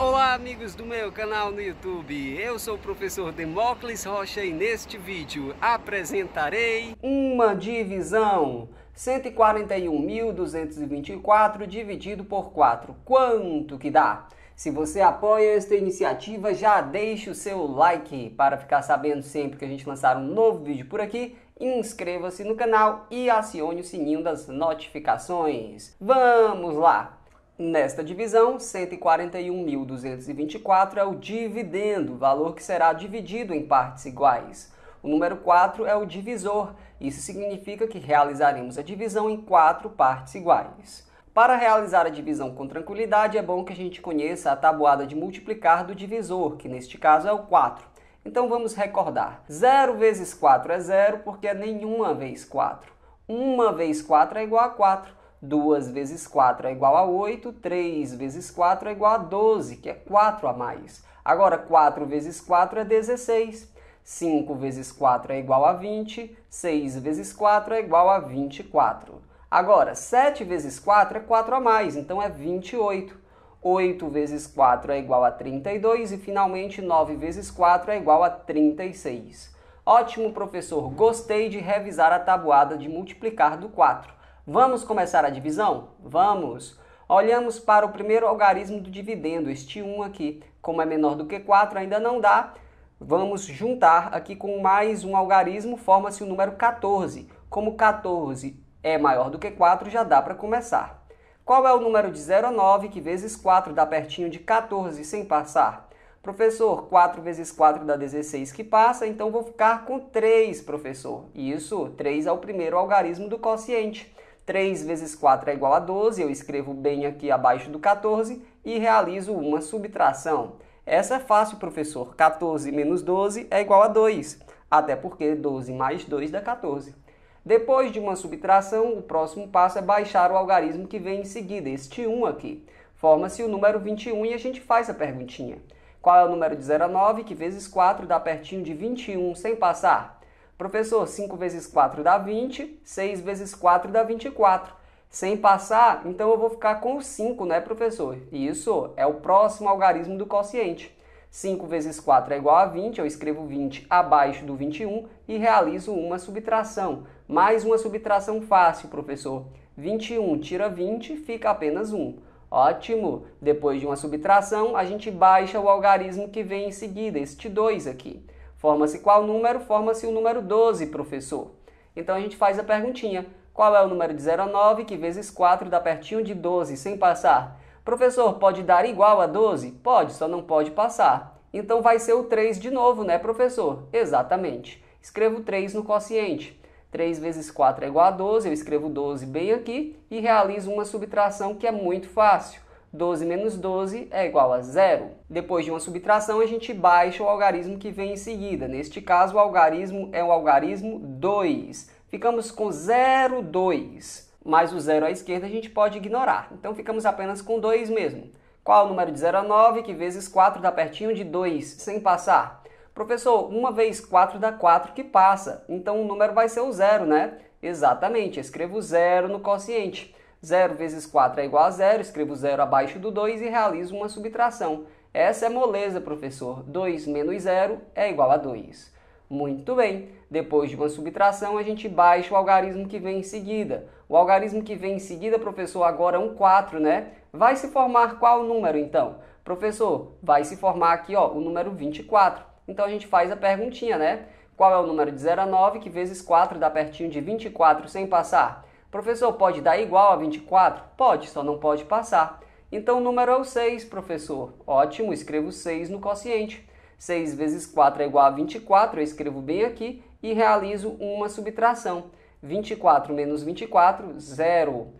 Olá amigos do meu canal no YouTube, eu sou o professor Demócles Rocha e neste vídeo apresentarei uma divisão 141.224 dividido por 4, quanto que dá? Se você apoia esta iniciativa, já deixe o seu like para ficar sabendo sempre que a gente lançar um novo vídeo por aqui inscreva-se no canal e acione o sininho das notificações. Vamos lá! Nesta divisão, 141.224 é o dividendo, valor que será dividido em partes iguais. O número 4 é o divisor, isso significa que realizaremos a divisão em quatro partes iguais. Para realizar a divisão com tranquilidade, é bom que a gente conheça a tabuada de multiplicar do divisor, que neste caso é o 4. Então vamos recordar: 0 vezes 4 é 0, porque é nenhuma vez 4. 1 vezes 4 é igual a 4. 2 vezes 4 é igual a 8, 3 vezes 4 é igual a 12, que é 4 a mais. Agora, 4 vezes 4 é 16, 5 vezes 4 é igual a 20, 6 vezes 4 é igual a 24. Agora, 7 vezes 4 é 4 a mais, então é 28. 8 vezes 4 é igual a 32 e, finalmente, 9 vezes 4 é igual a 36. Ótimo, professor! Gostei de revisar a tabuada de multiplicar do 4. Vamos começar a divisão? Vamos! Olhamos para o primeiro algarismo do dividendo, este 1 aqui. Como é menor do que 4, ainda não dá. Vamos juntar aqui com mais um algarismo, forma-se o número 14. Como 14 é maior do que 4, já dá para começar. Qual é o número de 0 a 9, que vezes 4 dá pertinho de 14 sem passar? Professor, 4 vezes 4 dá 16 que passa, então vou ficar com 3, professor. Isso, 3 é o primeiro algarismo do quociente. 3 vezes 4 é igual a 12, eu escrevo bem aqui abaixo do 14 e realizo uma subtração. Essa é fácil, professor. 14 menos 12 é igual a 2, até porque 12 mais 2 dá 14. Depois de uma subtração, o próximo passo é baixar o algarismo que vem em seguida, este 1 aqui. Forma-se o número 21 e a gente faz a perguntinha. Qual é o número de 0 a 9 que vezes 4 dá pertinho de 21 sem passar? Professor, 5 vezes 4 dá 20, 6 vezes 4 dá 24. Sem passar, então eu vou ficar com 5, né, professor? Isso é o próximo algarismo do quociente. 5 vezes 4 é igual a 20, eu escrevo 20 abaixo do 21 e realizo uma subtração. Mais uma subtração fácil, professor. 21 tira 20, fica apenas 1. Ótimo! Depois de uma subtração, a gente baixa o algarismo que vem em seguida, este 2 aqui. Forma-se qual número? Forma-se o número 12, professor. Então a gente faz a perguntinha: qual é o número de 0 a 9 que vezes 4 dá pertinho de 12 sem passar? Professor, pode dar igual a 12? Pode, só não pode passar. Então vai ser o 3 de novo, né, professor? Exatamente. Escrevo 3 no quociente. 3 vezes 4 é igual a 12, eu escrevo 12 bem aqui e realizo uma subtração que é muito fácil. 12 menos 12 é igual a zero. Depois de uma subtração, a gente baixa o algarismo que vem em seguida. Neste caso, o algarismo é o algarismo 2. Ficamos com 0, 2. Mas o zero à esquerda a gente pode ignorar. Então ficamos apenas com 2 mesmo. Qual o número de 0 a 9, que vezes 4 dá pertinho de 2, sem passar? Professor, uma vez 4 dá 4 que passa, então o número vai ser o zero, né? Exatamente, escrevo zero no quociente. 0 vezes 4 é igual a 0, escrevo 0 abaixo do 2 e realizo uma subtração. Essa é moleza, professor. 2 menos 0 é igual a 2. Muito bem, depois de uma subtração, a gente baixa o algarismo que vem em seguida. O algarismo que vem em seguida, professor, agora é um 4, né? Vai se formar qual número, então? Professor, vai se formar aqui ó, o número 24. Então a gente faz a perguntinha, né? Qual é o número de 0 a 9 que vezes 4 dá pertinho de 24 sem passar? Professor, pode dar igual a 24? Pode, só não pode passar. Então o número é o 6, professor. Ótimo, escrevo 6 no quociente. 6 vezes 4 é igual a 24, eu escrevo bem aqui e realizo uma subtração. 24 menos 24, zero.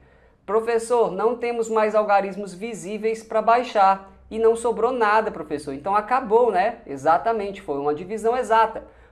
Professor, não temos mais algarismos visíveis para baixar e não sobrou nada, professor. Então acabou, né? Exatamente, foi uma divisão exata.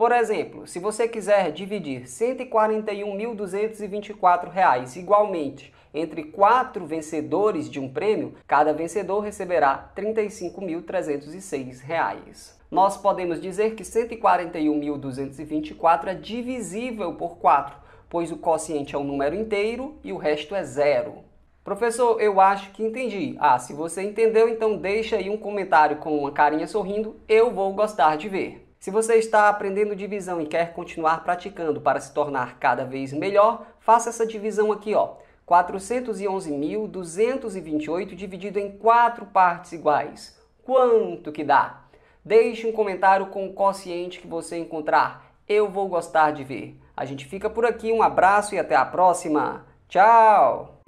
Por exemplo, se você quiser dividir R$ 141.224 igualmente entre quatro vencedores de um prêmio, cada vencedor receberá R$ 35.306. Nós podemos dizer que 141.224 é divisível por 4, pois o quociente é um número inteiro e o resto é zero. Professor, eu acho que entendi. Ah, se você entendeu, então deixa aí um comentário com uma carinha sorrindo, eu vou gostar de ver. Se você está aprendendo divisão e quer continuar praticando para se tornar cada vez melhor, faça essa divisão aqui, ó. 411.228 dividido em quatro partes iguais. Quanto que dá? Deixe um comentário com o quociente que você encontrar. Eu vou gostar de ver. A gente fica por aqui, um abraço e até a próxima. Tchau!